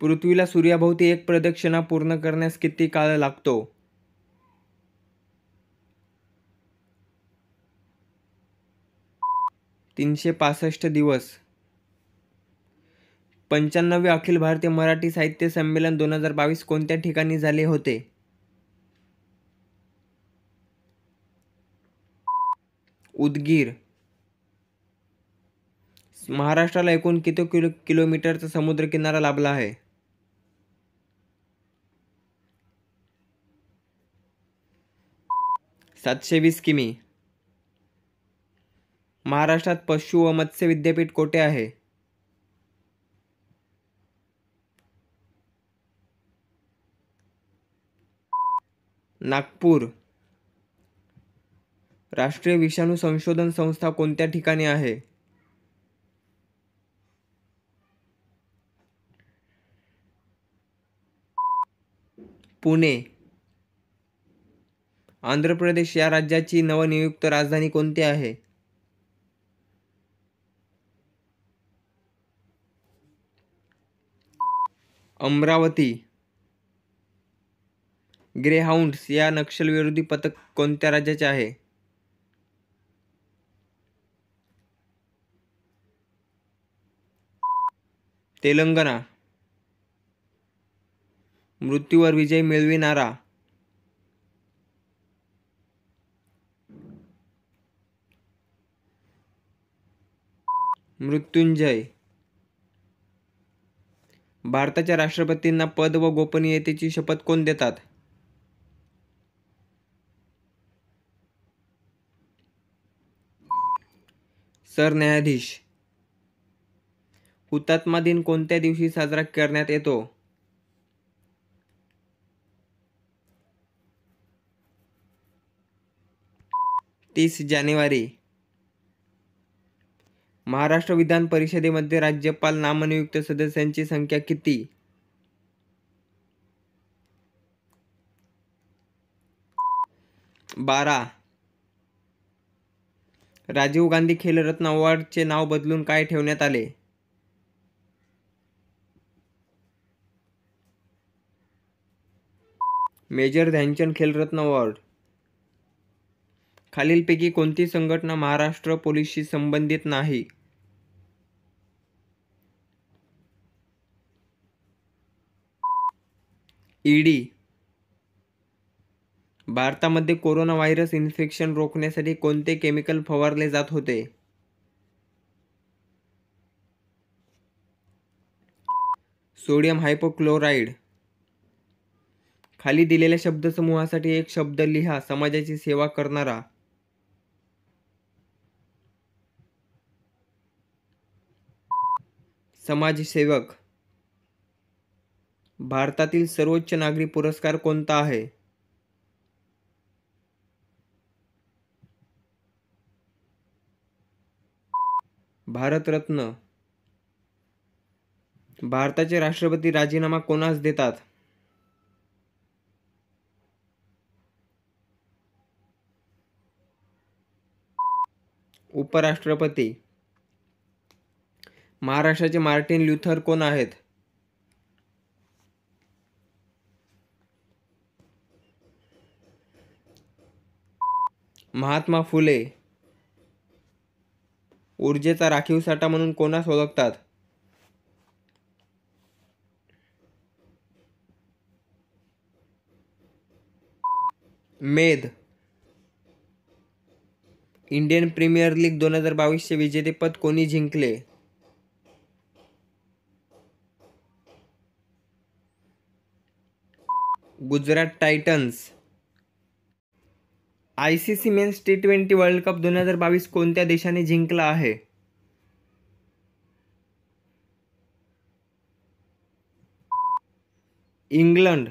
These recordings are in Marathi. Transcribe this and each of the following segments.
पृथ्वीला सूर्याभोवती एक प्रदक्षिणा पूर्ण करण्यास किती काळ लागतो तीनशे पासष्ट दिवस पंच्याण्णवे अखिल भारतीय मराठी साहित्य संमेलन दोन हजार बावीस कोणत्या ठिकाणी झाले होते उदगीर महाराष्ट्राला एकूण किती किलो किलोमीटरचा समुद्रकिनारा लाभला आहे सातशे वीस किमी महाराष्ट्रात पशु व मत्स्य विद्यापीठ कोठे आहे नागपूर राष्ट्रीय विषाणू संशोधन संस्था कोणत्या ठिकाणी आहे पुणे आंध्र प्रदेश या राज्याची नवनियुक्त राजधानी कोणती आहे अमरावती ग्रेहाउंड्स या नक्षलविरोधी पथक कोणत्या राज्याचे आहे तेलंगणा मृत्यूवर विजय मिळविणारा मृत्युंजय भारताच्या राष्ट्रपतींना पद व गोपनीयतेची शपथ कोण देतात सरन्यायाधीश हुतात्मा दिन कोणत्या दिवशी साजरा करण्यात येतो तीस जानेवारी महाराष्ट्र विधान परिषदेमध्ये राज्यपाल नामनियुक्त सदस्यांची संख्या किती बारा राजीव गांधी खेलरत्न अवॉर्डचे नाव बदलून काय ठेवण्यात आले मेजर ध्यानचंद खेलरत्न अवॉर्ड खालीलपैकी कोणती संघटना महाराष्ट्र पोलीसशी संबंधित नाही ईडी भारतामध्ये कोरोना व्हायरस इन्फेक्शन रोखण्यासाठी कोणते केमिकल फवारले जात होते सोडियम हायपोक्लोराईड खाली दिलेल्या शब्दसमूहासाठी एक शब्द लिहा समाजाची सेवा करणारा समाजसेवक भारतातील सर्वोच्च नागरी पुरस्कार कोणता आहे भारतरत्न भारताचे राष्ट्रपती राजीनामा कोणास देतात उपराष्ट्रपती महाराष्ट्राचे मार्टिन ल्युथर कोण आहेत महात्मा फुले ऊर्जेचा राखीव साठा म्हणून कोणास ओळखतात मेद इंडियन प्रीमियर लीग दोन हजार बावीसचे विजेतेपद कोणी जिंकले Gujarat Titans I C C men's T twenty world cup दोन हजार बावीस कोणत्या देशाने जिंकला आहे इंग्लंड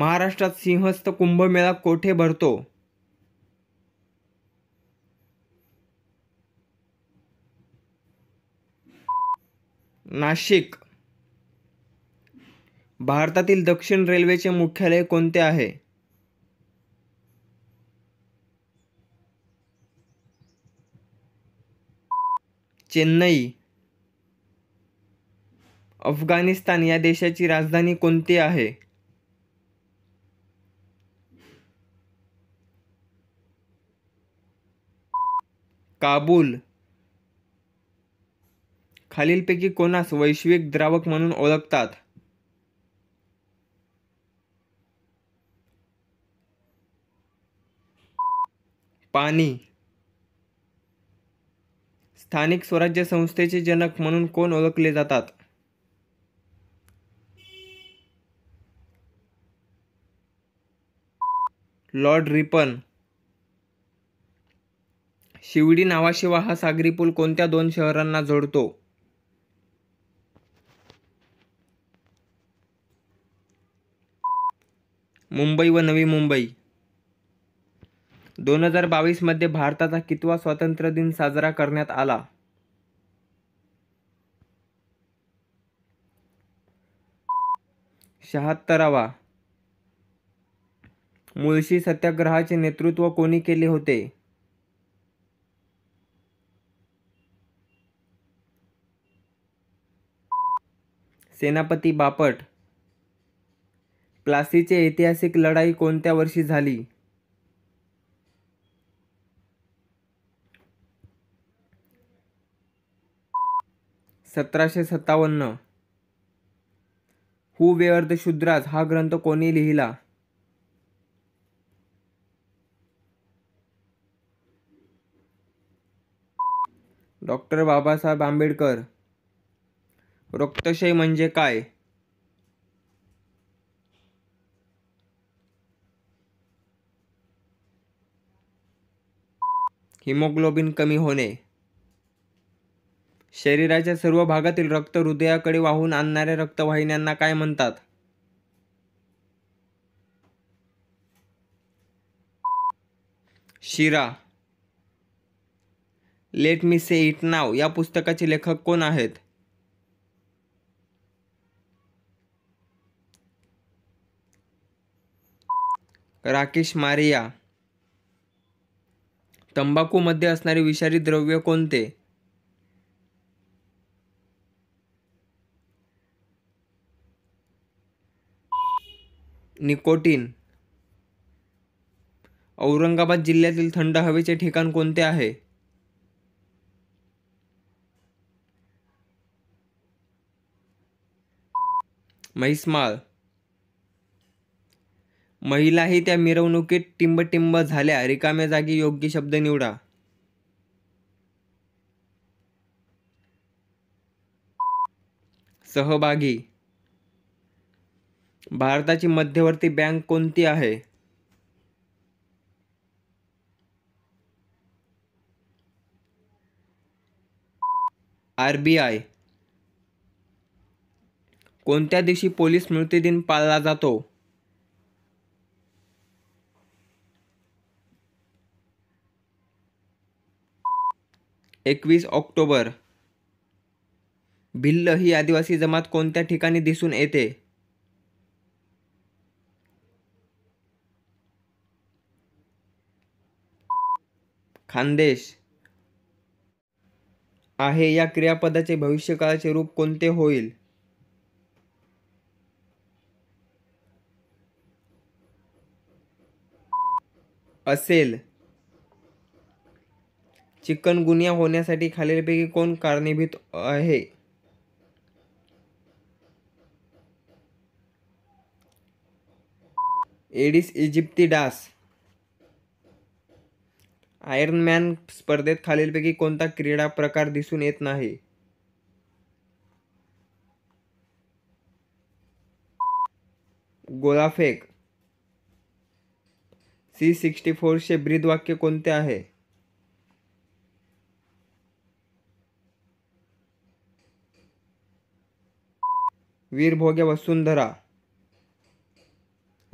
महाराष्ट्रात सिंहस्थ कुंभमेळा कोठे भरतो नाशिक भारतातील दक्षिण रेल्वेचे मुख्यालय कोणते आहे चेन्नई अफगाणिस्तान या देशाची राजधानी कोणती आहे काबूल खालीलपैकी कोणास वैश्विक द्रावक म्हणून ओळखतात पाणी स्थानिक स्वराज्य संस्थेचे जनक म्हणून कोण ओळखले जातात लॉर्ड रिपन शिवडी नावाशिवा हा सागरी पूल कोणत्या दोन शहरांना जोडतो मुंबई व नवी मुंबई दोन हजार बावीसमध्ये भारताचा कितवा स्वातंत्र्य दिन साजरा करण्यात आला शहात्तरावा मुळशी सत्याग्रहाचे नेतृत्व कोणी केले होते सेनापती बापट प्लासीची ऐतिहासिक लढाई कोणत्या वर्षी झाली सतराशे सत्तावन्न हु वेअर द शुद्राज हा ग्रंथ कोणी लिहिला डॉक्टर बाबासाहेब आंबेडकर रक्तशय म्हणजे काय हिमोग्लोबिन कमी होणे शरीराच्या सर्व भागातील रक्त हृदयाकडे वाहून आणणाऱ्या रक्तवाहिन्यांना काय म्हणतात शिरा लेट मी से इट नाव या पुस्तकाचे लेखक कोण आहेत राकेश मारिया तंबाखूमध्ये असणारे विषारी द्रव्य कोणते निकोटीन औरंगाबाद जिल्ह्यातील थंड हवेचे ठिकाण कोणते आहे महिस्माळ महिलाही त्या मिरवणुकीत टिंबटिंब झाल्या रिकाम्या जागी योग्य शब्द निवडा सहभागी भारताची मध्यवर्ती बँक कोणती आहे? आरबीआय कोणत्या दिवशी पोलीस स्मृती दिन पाळला जातो एकवीस ऑक्टोबर भिल्ल ही आदिवासी जमात कोणत्या ठिकाणी दिसून येते खान्देश आहे या क्रियापदाचे भविष्यकाळाचे रूप कोणते होईल असेल चिकनगुनिया होण्यासाठी खालीलपैकी कोण कारणीभूत आहे एडिस इजिप्ती डास आयर्नमॅन स्पर्धेत खालीलपैकी कोणता क्रीडा प्रकार दिसून येत नाही गोलाफेक सी सिक्स्टी फोरचे ब्रीद वाक्य कोणते आहे वीरभोग्या वसुंधरा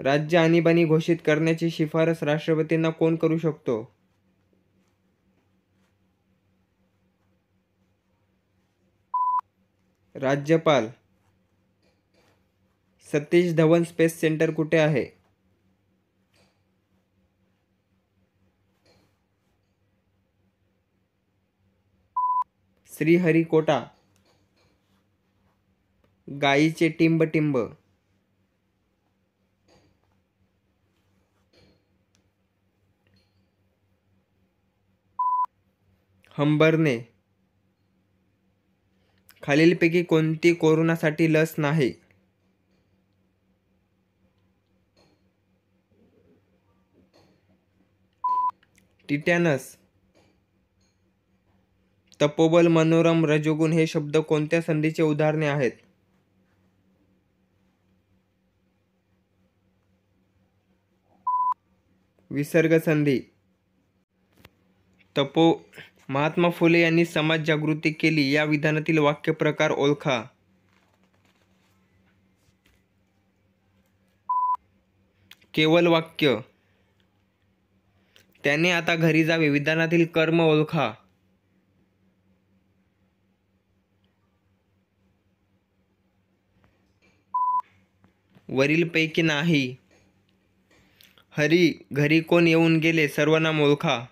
राज्य आणीबाणी घोषित करण्याची शिफारस राष्ट्रपतींना कोण करू शकतो राज्यपाल सतीश धवन स्पेस सेंटर कुठे आहे श्रीहरिकोटा गाईचे टिंब टिंब हंबरने खालीलपैकी कोणती कोरोनासाठी लस नाही टिटॅनस तपोबल मनोरम रजोगुण हे शब्द कोणत्या संधीचे उदाहरणे आहेत विसर्ग संधी तपो महात्मा फुले यांनी समाज जागृती केली या विधानातील प्रकार ओळखा केवल वाक्य त्याने आता घरी जावे विधानातील कर्म ओळखा वरीलपैकी नाही हरी घरी कोण येऊन गेले सर्वनाम ओळखा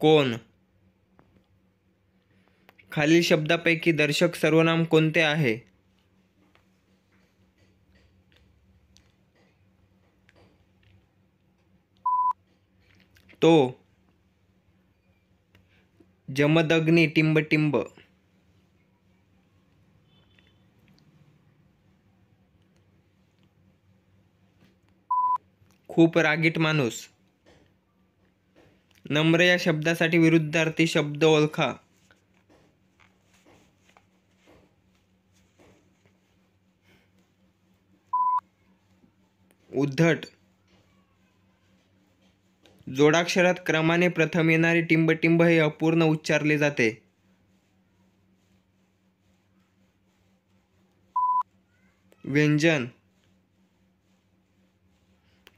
कोण खालील शब्दापैकी दर्शक सर्वनाम कोणते आहे तो जमदग्नी टिंबटिंब खूप रागीट माणूस नम्र या शब्दासाठी विरुद्धार्थी शब्द ओळखा उद्धट जोडाक्षरात क्रमाने प्रथम येणारे टिंबटिंब हे अपूर्ण उच्चारले जाते व्यंजन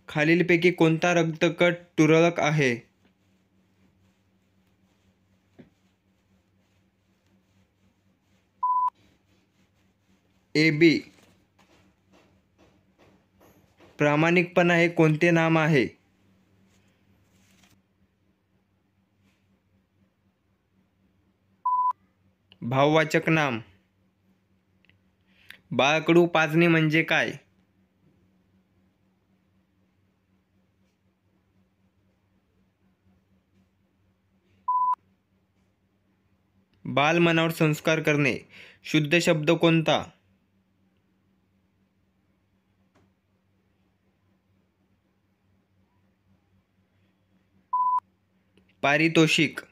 खालीलपैकी कोणता रक्तकट तुरळक आहे ए बी प्रामाणिकपणा हे कोणते नाम आहे भाववाचक नाम बाळकडू पाजणे म्हणजे काय बाल संस्कार करणे शुद्ध शब्द कोणता પારિતોષિક